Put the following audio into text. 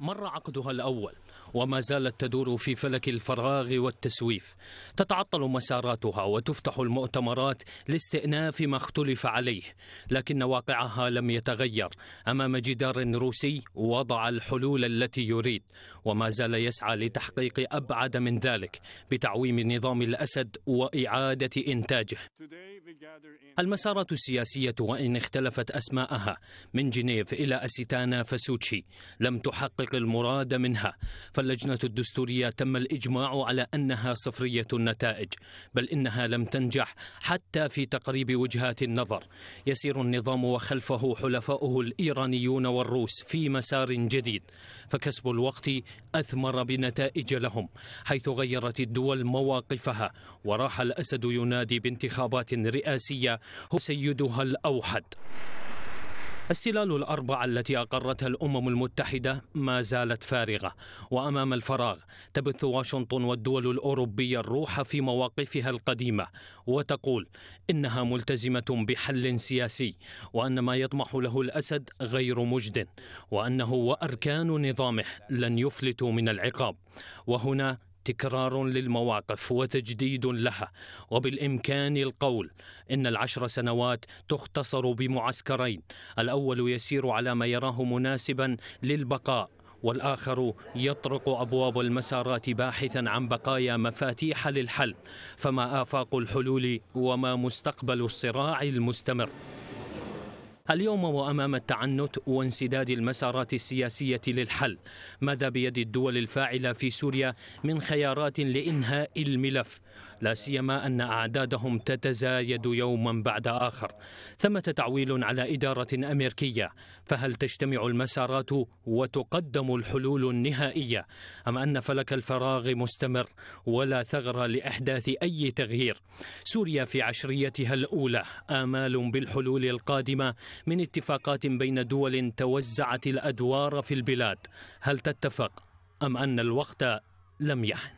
مر عقدها الأول وما زالت تدور في فلك الفراغ والتسويف تتعطل مساراتها وتفتح المؤتمرات لاستئناف ما اختلف عليه لكن واقعها لم يتغير امام جدار روسي وضع الحلول التي يريد وما زال يسعى لتحقيق ابعد من ذلك بتعويم نظام الاسد واعاده انتاجه المسارات السياسية وإن اختلفت أسماءها من جنيف إلى أسيتانا فسوتشي لم تحقق المراد منها فاللجنة الدستورية تم الإجماع على أنها صفرية النتائج بل إنها لم تنجح حتى في تقريب وجهات النظر يسير النظام وخلفه حلفاؤه الإيرانيون والروس في مسار جديد فكسب الوقت أثمر بنتائج لهم حيث غيرت الدول مواقفها وراح الأسد ينادي بانتخابات الرئاسية هو سيدها الأوحد السلال الأربعة التي أقرتها الأمم المتحدة ما زالت فارغة وأمام الفراغ تبث واشنطن والدول الأوروبية الروح في مواقفها القديمة وتقول إنها ملتزمة بحل سياسي وأن ما يطمح له الأسد غير مجد وأنه وأركان نظامه لن يفلتوا من العقاب وهنا تكرار للمواقف وتجديد لها وبالإمكان القول إن العشر سنوات تختصر بمعسكرين الأول يسير على ما يراه مناسبا للبقاء والآخر يطرق أبواب المسارات باحثا عن بقايا مفاتيح للحل فما آفاق الحلول وما مستقبل الصراع المستمر اليوم وأمام التعنت وانسداد المسارات السياسية للحل ماذا بيد الدول الفاعلة في سوريا من خيارات لإنهاء الملف لا سيما أن أعدادهم تتزايد يوما بعد آخر ثمة تعويل على إدارة أمريكية فهل تجتمع المسارات وتقدم الحلول النهائية أم أن فلك الفراغ مستمر ولا ثغرة لإحداث أي تغيير سوريا في عشريتها الأولى آمال بالحلول القادمة من اتفاقات بين دول توزعت الأدوار في البلاد هل تتفق أم أن الوقت لم يحن؟